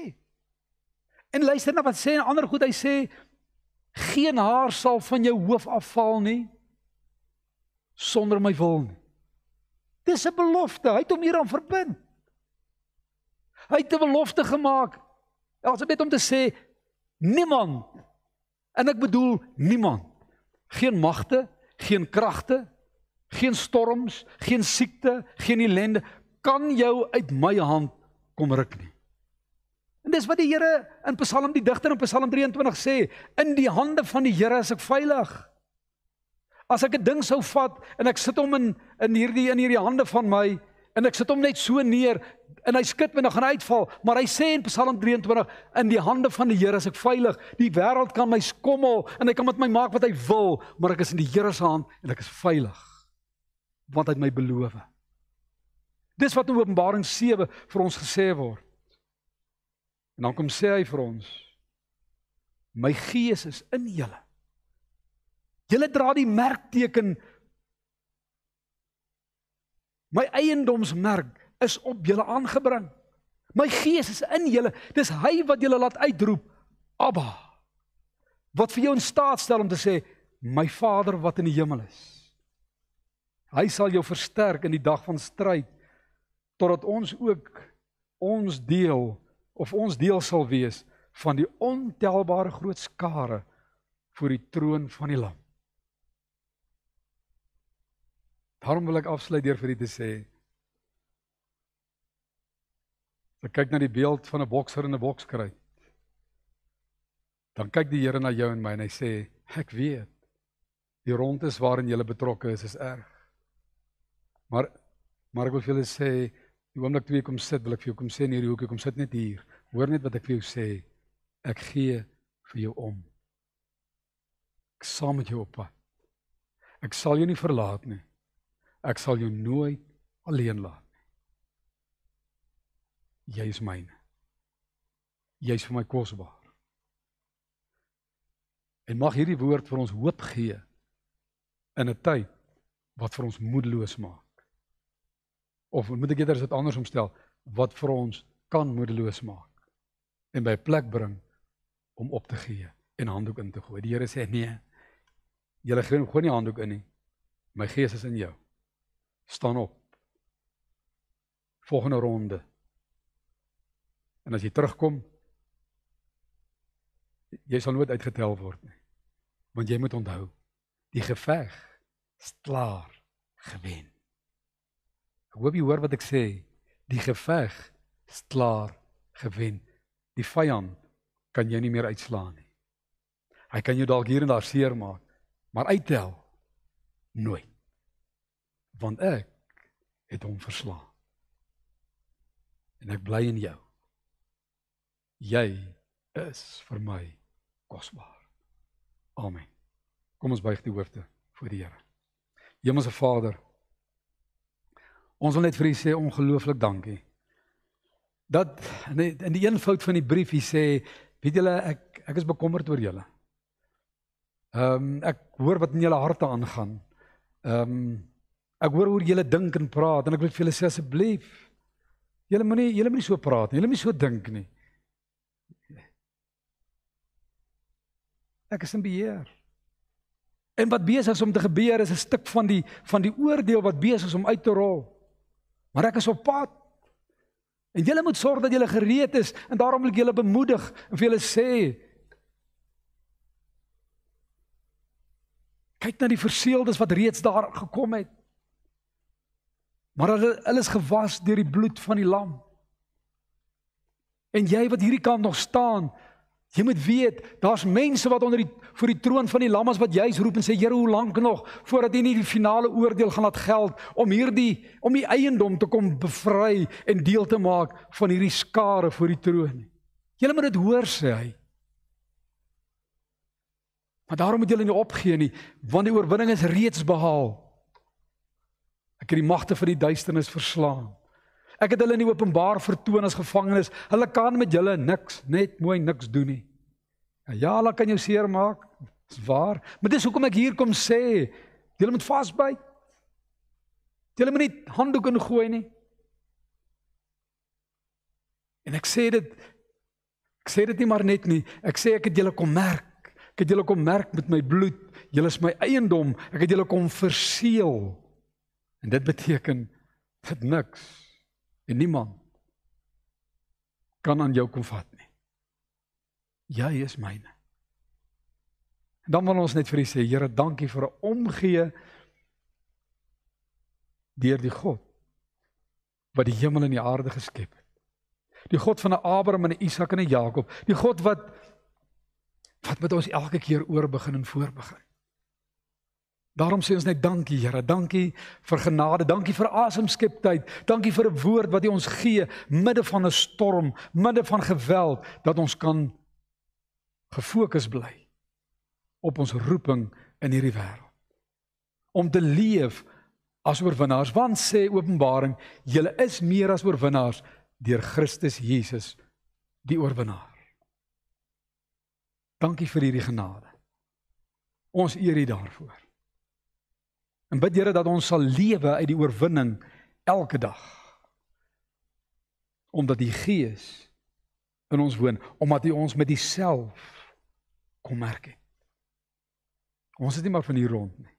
En luister na wat sê en ander goed hy sê geen haar sal van jou hoof afval nie sonder my wil nie. Dis 'n belofte. Hy het hom hieraan verbind. Hy het 'n belofte gemaak. Ons het net om te sê niemand en ek bedoel niemand. Geen magte, geen kragte, geen storms, geen siekte, geen ellende kan jou uit my hand kom ruk nie. En dis wat die Here in Psalm die digter in Psalm 23 sê, in die hande van die Here is ek veilig. As ek 'n ding sou vat en ek sit hom in in hierdie in hierdie hande van my en ek sit hom net so neer en hy skud my dan gaan hy uitval, maar hy sê in Psalm 23 in die hande van die Here is ek veilig. Die wêreld kan my skommel en hy kan met my maak wat hy wil, maar ek is in die Here se hand en ek is veilig. Want hy het my beloof. Dis wat in Openbaring 7 vir ons gesê word. En dan kom sê hy vir ons: My gees is in julle. Julle dra die merkteken My eiendomsmerk is op julle aangebring. My gees is in julle. Dis hy wat julle laat uitroep, Abba. Wat vir jou in staat stel om te sê, my Vader wat in die hemel is. Hy sal jou versterk in die dag van stryd totdat ons ook ons deel of ons deel sal wees van die ontelbare groot skare voor die troon van die Lam. Daarom wil ek afsluit deur vir u te sê. Ek kyk na die beeld van 'n bokser in 'n bokskry. Dan kyk die Here na jou en my en hy sê, ek weet die rondes waarin jy betrokke is is erg. Maar maar ek wil vir julle sê Die oomblik toe ek kom sit, wil ek vir jou kom sê in hierdie hoek, kom sit net hier. Hoor net wat ek vir jou sê. Ek gee vir jou om. Ek saam met jou op pad. Ek sal jou nie verlaat nie. Ek sal jou nooit alleen laat nie. Jy is myne. Jy is vir my kosbaar. En mag hierdie woord vir ons hoop gee in 'n tyd wat vir ons moedeloos maak of moet ek eerder dit anders omstel wat vir ons kan moedeloos maak en by plek bring om op te gee en handdoek in te gooi. Die Here sê nee. Jy lê geen gooi nie handdoek in nie. My gees is in jou. Staan op. Volgende ronde. En as jy terugkom jy sal nooit uitgetel word nie. Want jy moet onthou die geveg is klaar gewen hoop jy hoor wat ek sê. Die geveg is klaar gewen. Die vyand kan jou nie meer uitslaan nie. Hy kan jou dalk hier en daar seermaak, maar uittel nooit. Want ek het hom verslaan. En ek bly in jou. Jy is vir my kosbaar. Amen. Kom ons buig die hoofde voor die Here. Hemelse Vader, Ons wil net vir u sê ongelooflik dankie. Dat in die, in die een fout van die brief hy sê, weet julle ek ek is bekommerd oor julle. Ehm um, ek hoor wat in julle harte aangaan. Ehm um, ek hoor hoe julle dink en praat en ek wil vir julle sê asseblief julle moenie julle moenie so praat nie, julle moenie so dink nie. Ek is in beheer. En wat besig is om te gebeur is 'n stuk van die van die oordeel wat besig is om uit te rol. Maar ek is op pad. En julle moet sorg dat julle gereed is en daarom wil ek julle bemoedig en vir julle sê kyk na die verseëldes wat reeds daar gekom het. Maar hulle hulle is gewas deur die bloed van die lam. En jy wat hierdie kant nog staan, Jy moet weet, daar's mense wat onder die voor die troon van die Lam is wat juis roep en sê Here, hoe lank nog voordat U nie die finale oordeel gaan laat geld om hierdie om die eiendom te kom bevry en deel te maak van hierdie skare voor die troon. Julle moet dit hoor sê hy. Maar daarom moet julle nie opgee nie, want die oorwinning is reeds behaal. Ek het die magte van die duisternis verslaan. Ek het hulle in die openbaar vertoon as gevangenes. Hulle kan met julle niks, net mooi niks doen nie. Nou ja, hulle kan jou seermaak. Dis waar. Maar dis hoekom ek hier kom sê, julle moet vasbyt. Julle moet nie handdoek ingooi nie. En ek sê dit ek sê dit nie maar net nie. Ek sê ek het julle kom merk. Ek het julle kom merk met my bloed. Julle is my eiendom. Ek het julle kom verseël. En dit beteken dit niks En niemand kan aan jou kom vat nie. Jy is myne. En dan wil ons net vir U sê, Here, dankie vir 'n omgee deur die God wat die hemel en die aarde geskep het. Die God van Abraham en Isak en Jakob, die God wat wat met ons elke keer oor begin en voor begin. Daarom sê ons net dankie Here, dankie vir genade, dankie vir asemskeptyd, dankie vir 'n woord wat U ons gee midde van 'n storm, midde van geweld dat ons kan gefokus bly op ons roeping in hierdie wêreld. Om te leef as oorwinnaars, want sê Openbaring, julle is meer as oorwinnaars deur Christus Jesus die oorwinnaar. Dankie vir hierdie genade. Ons eer U daarvoor. En bid Here dat ons sal lewe uit die oorwinning elke dag. Omdat die Gees in ons woon, omdat hy ons met homself kom merk het. Ons is nie maar van hier rond nie.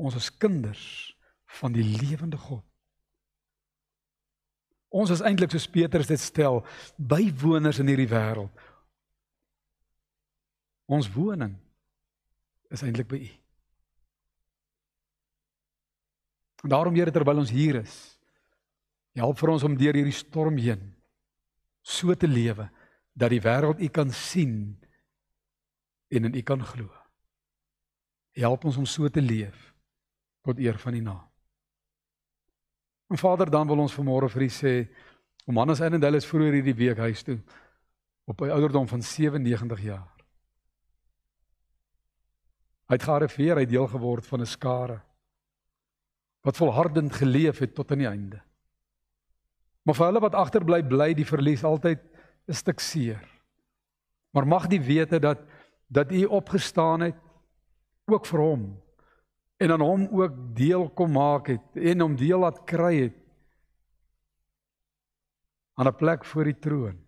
Ons is kinders van die lewende God. Ons is eintlik soos Petrus dit stel, bywoners in hierdie wêreld. Ons woning is eintlik by U. En daarom Here terwyl ons hier is, help vir ons om deur hierdie storm heen so te lewe dat die wêreld U kan sien en in U kan glo. Help ons om so te leef tot eer van U naam. En Vader, dan wil ons vanmôre vir U sê om Hannes en Adele is vroeër hierdie week huis toe op 'n ouderdom van 97 jaar. Hy het gearriveer, hy het deel geword van 'n skare wat volhardend geleef het tot aan die einde. Maar vir hulle wat agterbly, bly die verlies altyd 'n stuk seer. Maar mag die wete dat dat u opgestaan het ook vir hom en aan hom ook deel kom maak het en hom deel laat kry het aan 'n plek voor die troon.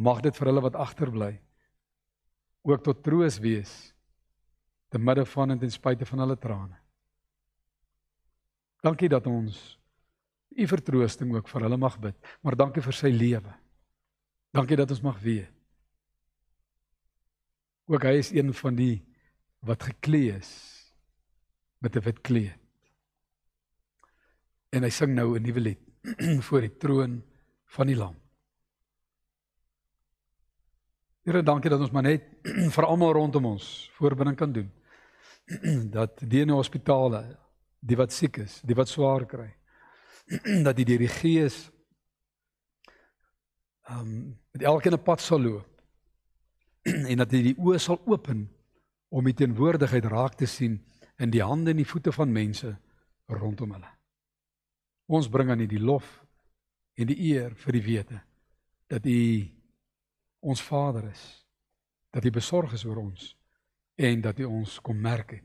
Mag dit vir hulle wat agterbly ook tot troos wees te midde van en ten spyte van hulle trane. Dankie dat ons u vertroosting ook vir hulle mag bid, maar dankie vir sy lewe. Dankie dat ons mag weet. Ook hy is een van die wat geklee is met 'n wit kleed. En hy sing nou 'n nuwe lied voor die troon van die lam. Here, dankie dat ons maar net vir almal rondom ons voorbinding kan doen. Dat die in die hospitale, die wat siek is, die wat swaar kry. dat hy deur die gees ehm um, met elkeen 'n pad sal loop. en dat hy die oë sal open om die teenwoordigheid raak te sien in die hande en die voete van mense rondom hulle. Ons bring aan U die lof en die eer vir die wete dat U ons Vader is, dat U besorg is oor ons en dat U ons kom merk het,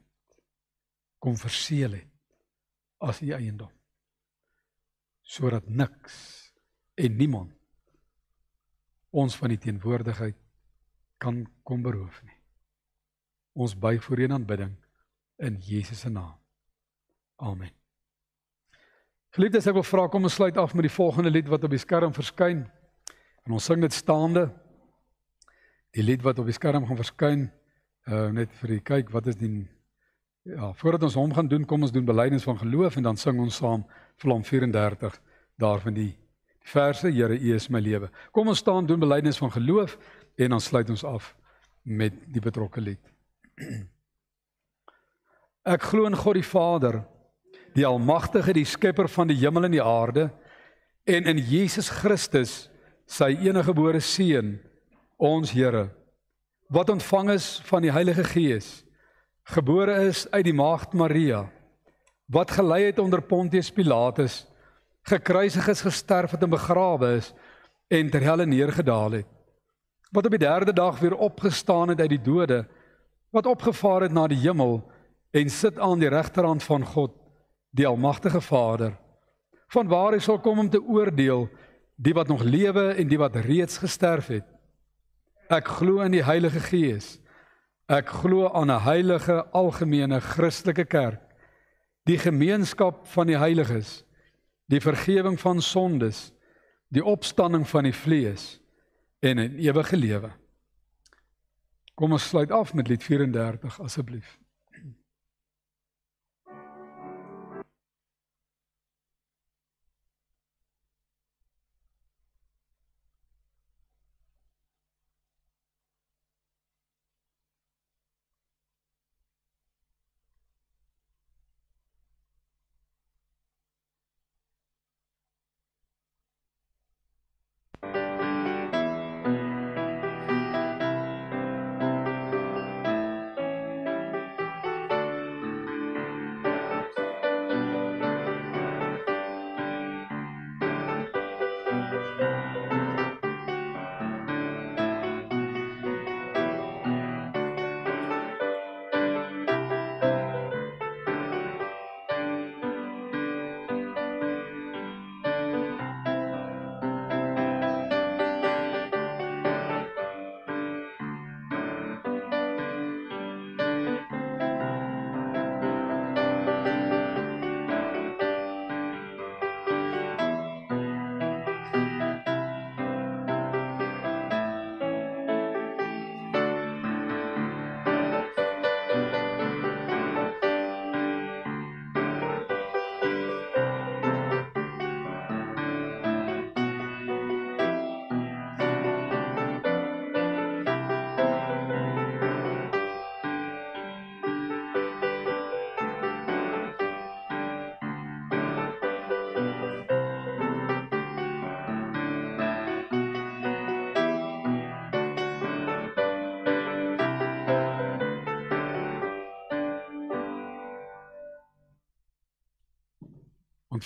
kom verseël het as u eiendom sodat niks en niemand ons van die teenwoordigheid kan kom beroof nie ons buig voor u in aanbidding in Jesus se naam amen geliefdes ek wil vra kom ons sluit af met die volgende lied wat op die skerm verskyn en ons sing dit staande die lied wat op die skerm gaan verskyn uh, net vir die kyk wat is die Ja, voordat ons hom gaan doen, kom ons doen belydenis van geloof en dan sing ons saam Psalm 34 daarvan die die verse Here U is my lewe. Kom ons staan doen belydenis van geloof en dan sluit ons af met die betrokke lied. Ek glo in God die Vader, die almagtige, die skepper van die hemel en die aarde en in Jesus Christus, sy enige gebore seun, ons Here, wat ontvang is van die Heilige Gees gebore is uit die maagd Maria wat gelei het onder Pontius Pilatus gekruisig is gesterf het en begrawe is en ter helle neergedaal het wat op die derde dag weer opgestaan het uit die dode wat opgevaar het na die hemel en sit aan die regterhand van God die almagtige Vader vanwaar hy sal kom om te oordeel die wat nog lewe en die wat reeds gesterf het ek glo in die Heilige Gees Ek glo aan 'n heilige algemene Christelike kerk, die gemeenskap van die heiliges, die vergifnis van sondes, die opstanding van die vlees en 'n ewige lewe. Kom ons sluit af met lied 34 asseblief.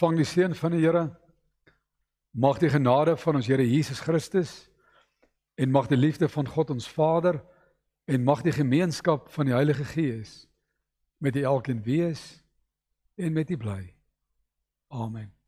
ontvang die seën van die Here. Mag die genade van ons Here Jesus Christus en mag die liefde van God ons Vader en mag die gemeenskap van die Heilige Gees met u elkeen wees en met u bly. Amen.